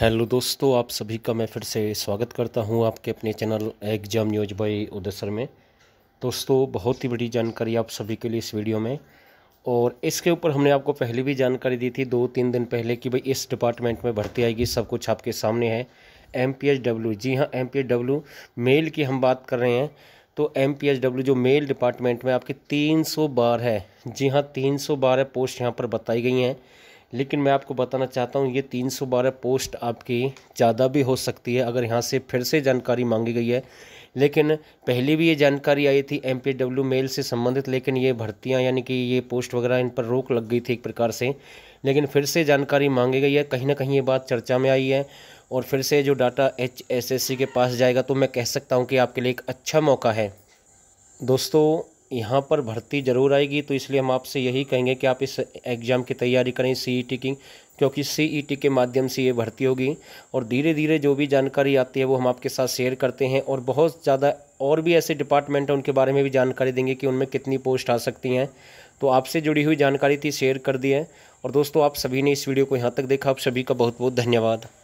hello दोस्तों आप सभी का मैं फिर से स्वागत करता हूं आपके अपने चैनल एग्जाम न्यूज बाई उदसर में दोस्तों बहुत ही बड़ी जानकारी आप सभी के लिए इस वीडियो में और इसके ऊपर हमने आपको पहले भी जानकारी दी थी दो तीन दिन पहले कि भाई इस डिपार्टमेंट में भर्ती आएगी सब कुछ आपके सामने है एम पी एच डब्ल्यू जी हाँ M P H W male की हम बात कर रहे हैं तो एम पी एच डब्ल्यू जो मेल डिपार्टमेंट में आपकी तीन सौ बार है जी हाँ तीन सौ पोस्ट यहाँ पर बताई गई हैं लेकिन मैं आपको बताना चाहता हूँ ये 312 पोस्ट आपकी ज़्यादा भी हो सकती है अगर यहाँ से फिर से जानकारी मांगी गई है लेकिन पहले भी ये जानकारी आई थी एम मेल से संबंधित लेकिन ये भर्तियाँ यानी कि ये पोस्ट वगैरह इन पर रोक लग गई थी एक प्रकार से लेकिन फिर से जानकारी मांगी गई है कहीं ना कहीं ये बात चर्चा में आई है और फिर से जो डाटा एच के पास जाएगा तो मैं कह सकता हूँ कि आपके लिए एक अच्छा मौका है दोस्तों यहाँ पर भर्ती ज़रूर आएगी तो इसलिए हम आपसे यही कहेंगे कि आप इस एग्ज़ाम की तैयारी करें सीईटी e की क्योंकि सीईटी e के माध्यम से ये भर्ती होगी और धीरे धीरे जो भी जानकारी आती है वो हम आपके साथ शेयर करते हैं और बहुत ज़्यादा और भी ऐसे डिपार्टमेंट हैं उनके बारे में भी जानकारी देंगे कि उनमें कितनी पोस्ट आ सकती हैं तो आपसे जुड़ी हुई जानकारी थी शेयर कर दी है और दोस्तों आप सभी ने इस वीडियो को यहाँ तक देखा आप सभी का बहुत बहुत धन्यवाद